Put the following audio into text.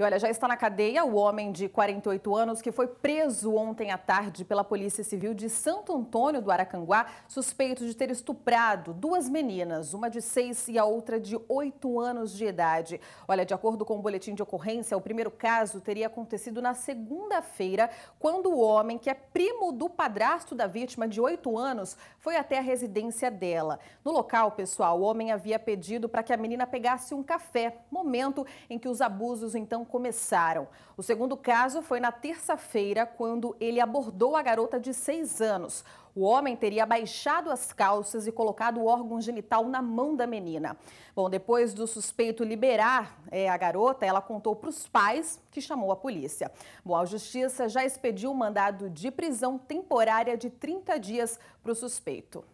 E olha, já está na cadeia o homem de 48 anos que foi preso ontem à tarde pela Polícia Civil de Santo Antônio do Aracanguá, suspeito de ter estuprado duas meninas, uma de 6 e a outra de 8 anos de idade. Olha, de acordo com o boletim de ocorrência, o primeiro caso teria acontecido na segunda-feira, quando o homem, que é primo do padrasto da vítima de 8 anos, foi até a residência dela. No local, pessoal, o homem havia pedido para que a menina pegasse um café, momento em que os abusos então começaram. O segundo caso foi na terça-feira, quando ele abordou a garota de 6 anos. O homem teria baixado as calças e colocado o órgão genital na mão da menina. Bom, depois do suspeito liberar é, a garota, ela contou para os pais, que chamou a polícia. Bom, a justiça já expediu um mandado de prisão temporária de 30 dias para o suspeito.